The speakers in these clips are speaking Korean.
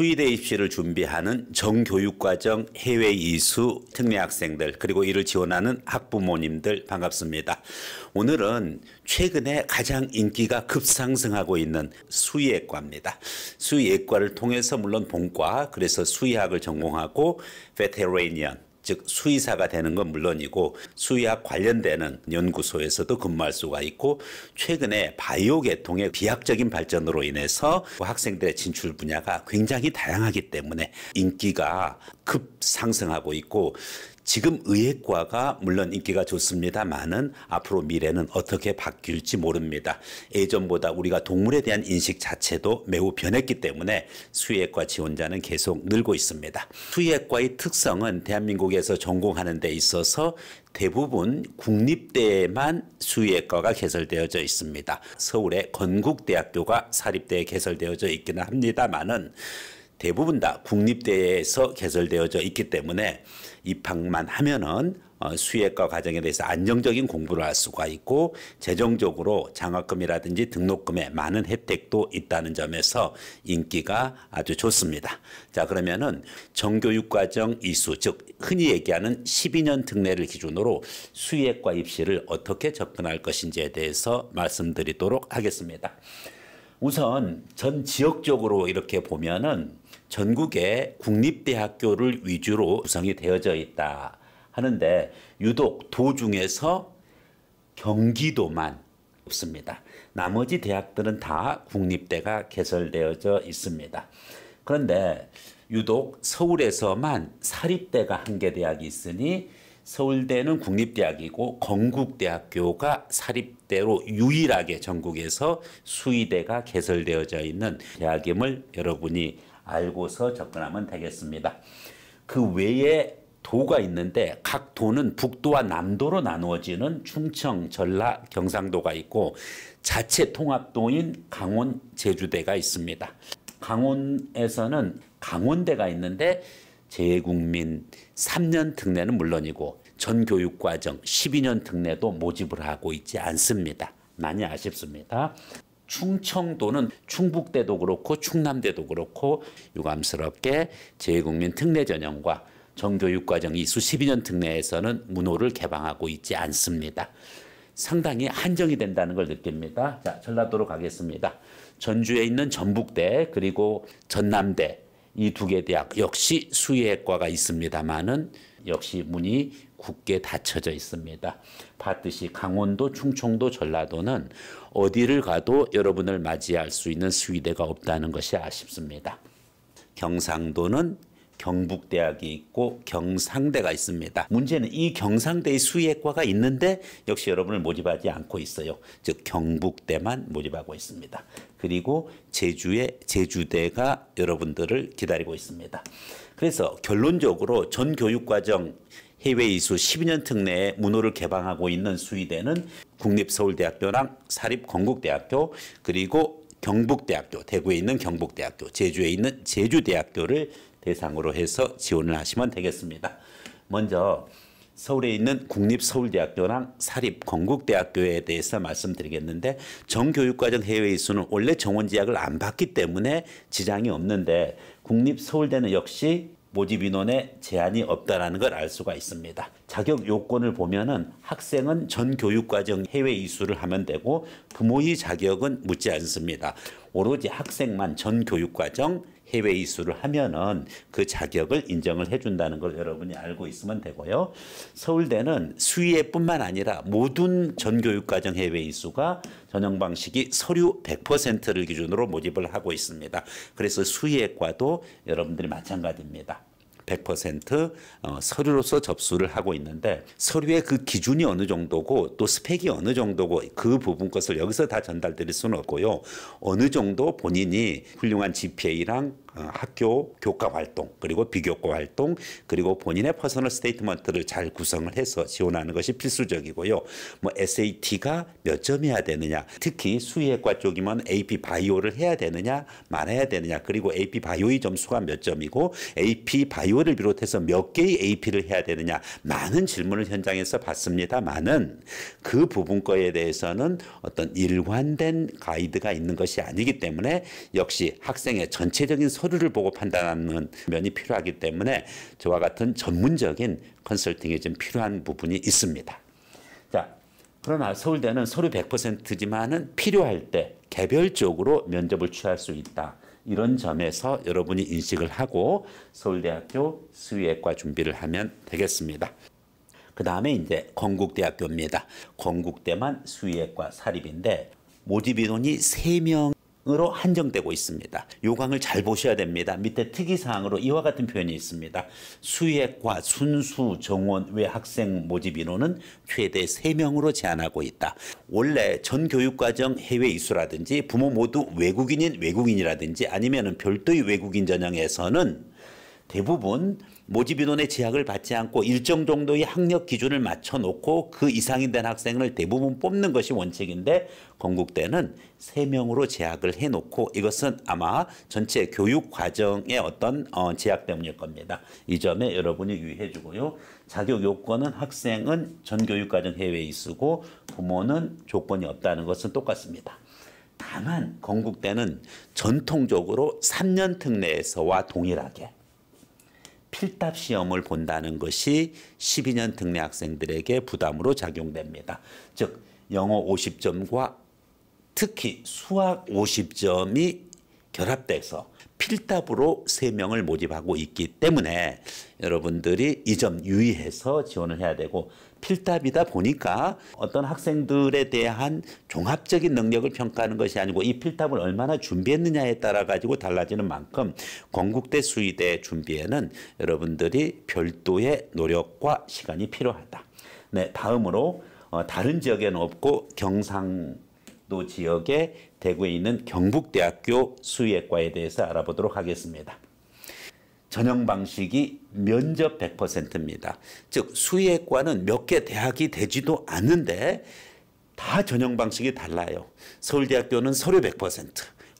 수의대 입시를 준비하는 정교육과정 해외 이수 특례학생들 그리고 이를 지원하는 학부모님들 반갑습니다. 오늘은 최근에 가장 인기가 급상승하고 있는 수의학과입니다. 수의학과를 통해서 물론 본과 그래서 수의학을 전공하고 베테레니언 즉 수의사가 되는 건 물론이고 수의학 관련되는 연구소에서도 근무할 수가 있고 최근에 바이오 계통의 비약적인 발전으로 인해서 학생들의 진출 분야가 굉장히 다양하기 때문에 인기가 급상승하고 있고 지금 의학과가 물론 인기가 좋습니다만은 앞으로 미래는 어떻게 바뀔지 모릅니다. 예전보다 우리가 동물에 대한 인식 자체도 매우 변했기 때문에 수의학과 지원자는 계속 늘고 있습니다. 수의학과의 특성은 대한민국에서 전공하는 데 있어서 대부분 국립대에만 수의학과가 개설되어져 있습니다. 서울의 건국대학교가 사립대에 개설되어져 있기는 합니다만은 대부분 다 국립대에서 개설되어져 있기 때문에 입학만 하면은 어, 수액과 과정에 대해서 안정적인 공부를 할 수가 있고 재정적으로 장학금이라든지 등록금에 많은 혜택도 있다는 점에서 인기가 아주 좋습니다. 자 그러면은 정교육과정 이수 즉 흔히 얘기하는 12년 특례를 기준으로 수액과 입시를 어떻게 접근할 것인지에 대해서 말씀드리도록 하겠습니다. 우선 전 지역적으로 이렇게 보면은 전국의 국립대학교를 위주로 구성이 되어져 있다 하는데 유독 도중에서 경기도만 없습니다. 나머지 대학들은 다 국립대가 개설되어져 있습니다. 그런데 유독 서울에서만 사립대가 한 개 대학이 있으니 서울대는 국립대학이고 건국대학교가 사립대로 유일하게 전국에서 수의대가 개설되어져 있는 대학임을 여러분이 알고서 접근하면 되겠습니다. 그 외에 도가 있는데 각 도는 북도와 남도로 나누어지는 충청, 전라, 경상도가 있고 자체 통합도인 강원, 제주대가 있습니다. 강원에서는 강원대가 있는데 재국민 3년 특례는 물론이고 전교육과정 12년 특례도 모집을 하고 있지 않습니다. 많이 아쉽습니다. 충청도는 충북대도 그렇고 충남대도 그렇고 유감스럽게 재외국민 특례 전형과 정교육과정 이수 12년 특례에서는 문호를 개방하고 있지 않습니다. 상당히 한정이 된다는 걸 느낍니다. 자, 전라도로 가겠습니다. 전주에 있는 전북대 그리고 전남대 이 두 개 대학 역시 수의학과가 있습니다만은 역시 문이 굳게 닫혀져 있습니다. 봤듯이 강원도, 충청도, 전라도는 어디를 가도 여러분을 맞이할 수 있는 수위대가 없다는 것이 아쉽습니다. 경상도는 경북대학이 있고 경상대가 있습니다. 문제는 이 경상대의 수의학과가 있는데 역시 여러분을 모집하지 않고 있어요. 즉 경북대만 모집하고 있습니다. 그리고 제주의 제주대가 여러분들을 기다리고 있습니다. 그래서 결론적으로 전 교육과정 해외 이수 12년 특례에 문호를 개방하고 있는 수의대는 국립서울대학교랑 사립건국대학교 그리고 경북대학교, 대구에 있는 경북대학교, 제주에 있는 제주대학교를 대상으로 해서 지원을 하시면 되겠습니다. 먼저 서울에 있는 국립서울대학교랑 사립건국대학교에 대해서 말씀드리겠는데 정교육과정 해외 이수는 원래 정원 제약을 안 받기 때문에 지장이 없는데 국립서울대는 역시 모집 인원에 제한이 없다는걸 알 수가 있습니다. 자격 요건을 보면은 학생은 전 교육 과정 해외 이수를 하면 되고 부모의 자격은 묻지 않습니다. 오로지 학생만 전 교육 과정 해외 이수를 하면은 그 자격을 인정을 해준다는 걸 여러분이 알고 있으면 되고요. 서울대는 수의예뿐만 아니라 모든 전교육과정 해외 이수가 전형 방식이 서류 100%를 기준으로 모집을 하고 있습니다. 그래서 수의예과도 여러분들이 마찬가지입니다. 100% 어, 서류로서 접수를 하고 있는데 서류의 그 기준이 어느 정도고 또 스펙이 어느 정도고 그 부분 것을 여기서 다 전달드릴 수는 없고요. 어느 정도 본인이 훌륭한 GPA랑 어, 학교 교과 활동 그리고 비교과 활동 그리고 본인의 퍼스널 스테이트먼트를 잘 구성을 해서 지원하는 것이 필수적이고요. 뭐 SAT가 몇 점해야 되느냐, 특히 수의학과 쪽이면 AP 바이오를 해야 되느냐 말아야 되느냐, 그리고 AP 바이오의 점수가 몇 점이고 AP 바이오를 비롯해서 몇 개의 AP를 해야 되느냐 많은 질문을 현장에서 받습니다만은 그 부분 거에 대해서는 어떤 일관된 가이드가 있는 것이 아니기 때문에 역시 학생의 전체적인 서류를 보고 판단하는 면이 필요하기 때문에 저와 같은 전문적인 컨설팅이 좀 필요한 부분이 있습니다. 자, 그러나 서울대는 서류 100%지만은 필요할 때 개별적으로 면접을 취할 수 있다. 이런 점에서 여러분이 인식을 하고 서울대학교 수의학과 준비를 하면 되겠습니다. 그 다음에 이제 건국대학교입니다. 건국대만 수의학과 사립인데 모집 인원이 3명 으로 한정되고 있습니다. 요강을 잘 보셔야 됩니다. 밑에 특이사항으로 이와 같은 표현이 있습니다. 수액과 순수 정원 외 학생 모집 인원은 최대 3명으로 제한하고 있다. 원래 전 교육과정 해외 이수라든지 부모 모두 외국인인 외국인이라든지 아니면 별도의 외국인 전형에서는 대부분 모집 인원의 제약을 받지 않고 일정 정도의 학력 기준을 맞춰놓고 그 이상이 된 학생을 대부분 뽑는 것이 원칙인데 건국대는 세명으로 제약을 해놓고 이것은 아마 전체 교육 과정의 어떤 어, 제약 때문일 겁니다. 이 점에 여러분이 유의해 주고요. 자격 요건은 학생은 전 교육 과정 해외에 있으고 부모는 조건이 없다는 것은 똑같습니다. 다만 건국대는 전통적으로 3년 특례에서와 동일하게 필답 시험을 본다는 것이 12년 등례 학생들에게 부담으로 작용됩니다. 즉 영어 50점과 특히 수학 50점이 결합돼서 필답으로 3명을 모집하고 있기 때문에 여러분들이 이 점 유의해서 지원을 해야 되고 필답이다 보니까 어떤 학생들에 대한 종합적인 능력을 평가하는 것이 아니고 이 필답을 얼마나 준비했느냐에 따라 가지고 달라지는 만큼 건국대 수의대 준비에는 여러분들이 별도의 노력과 시간이 필요하다. 네, 다음으로 어, 다른 지역에는 없고 경상 지역에 대구에 있는 경북대학교 수의학과에 대해서 알아보도록 하겠습니다. 전형 방식이 면접 100%입니다. 즉 수의과는 몇 개 대학이 되지도 않는데 다 전형 방식이 달라요. 서울대학교는 서류 100%,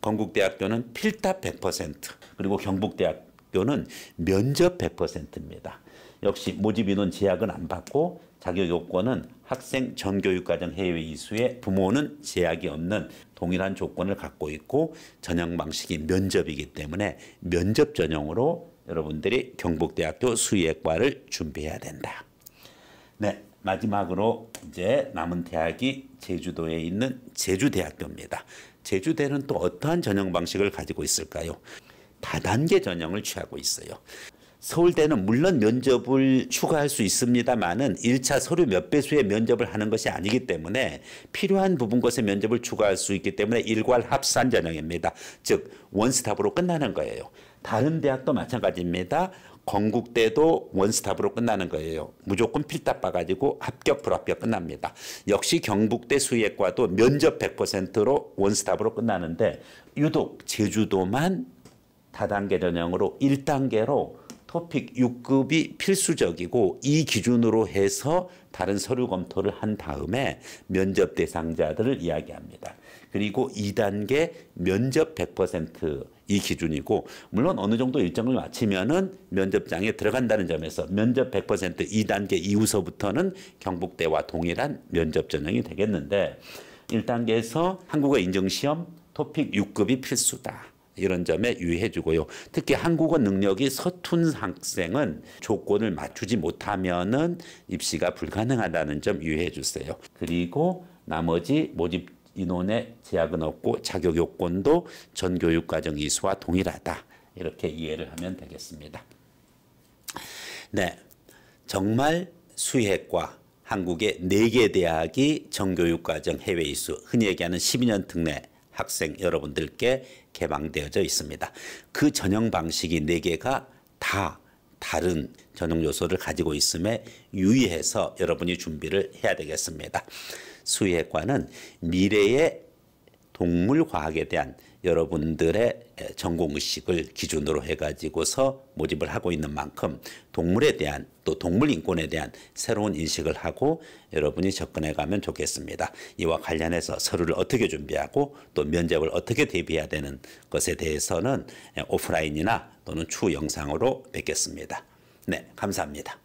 건국대학교는 필답 100%, 그리고 경북대학교는 면접 100%입니다. 역시 모집인원 제약은 안 받고 자격 요건은 학생 전교육과정 해외 이수에 부모는 제약이 없는 동일한 조건을 갖고 있고 전형 방식이 면접이기 때문에 면접 전형으로 여러분들이 경북대학교 수의학과를 준비해야 된다. 네, 마지막으로 이제 남은 대학이 제주도에 있는 제주대학교입니다. 제주대는 또 어떠한 전형 방식을 가지고 있을까요? 다단계 전형을 취하고 있어요. 서울대는 물론 면접을 추가할 수 있습니다만은 1차 서류 몇 배수의 면접을 하는 것이 아니기 때문에 필요한 부분 것에 면접을 추가할 수 있기 때문에 일괄 합산 전형입니다. 즉 원스톱으로 끝나는 거예요. 다른 대학도 마찬가지입니다. 건국대도 원스톱으로 끝나는 거예요. 무조건 필답 봐가지고 합격 불합격 끝납니다. 역시 경북대 수의과도 면접 100%로 원스톱으로 끝나는데 유독 제주도만 다단계 전형으로 1단계로 토픽 6급이 필수적이고 이 기준으로 해서 다른 서류 검토를 한 다음에 면접 대상자들을 이야기합니다. 그리고 2단계 면접 100%이 기준이고 물론 어느 정도 일정을 마치면은 면접장에 들어간다는 점에서 면접 100% 2단계 이후서부터는 경북대와 동일한 면접 전형이 되겠는데 1단계에서 한국어 인증시험 토픽 6급이 필수다. 이런 점에 유의해 주고요. 특히 한국어 능력이 서툰 학생은 조건을 맞추지 못하면은 입시가 불가능하다는 점 유의해 주세요. 그리고 나머지 모집 인원의 제약은 없고 자격 요건도 전 교육 과정 이수와 동일하다. 이렇게 이해를 하면 되겠습니다. 네. 정말 수혜과 한국의 4개 대학이 정교육과정 해외 이수, 흔히 얘기하는 12년 특례 학생 여러분들께 개방되어져 있습니다. 그 전형 방식이 4개가 다 다른 전형 요소를 가지고 있음에 유의해서 여러분이 준비를 해야 되겠습니다. 수의과는 학 미래의 동물 과학에 대한 여러분들의 전공 의식을 기준으로 해가지고서 모집을 하고 있는 만큼 동물에 대한 또 동물 인권에 대한 새로운 인식을 하고 여러분이 접근해 가면 좋겠습니다. 이와 관련해서 서류를 어떻게 준비하고 또 면접을 어떻게 대비해야 되는 것에 대해서는 오프라인이나 또는 추후 영상으로 뵙겠습니다. 네, 감사합니다.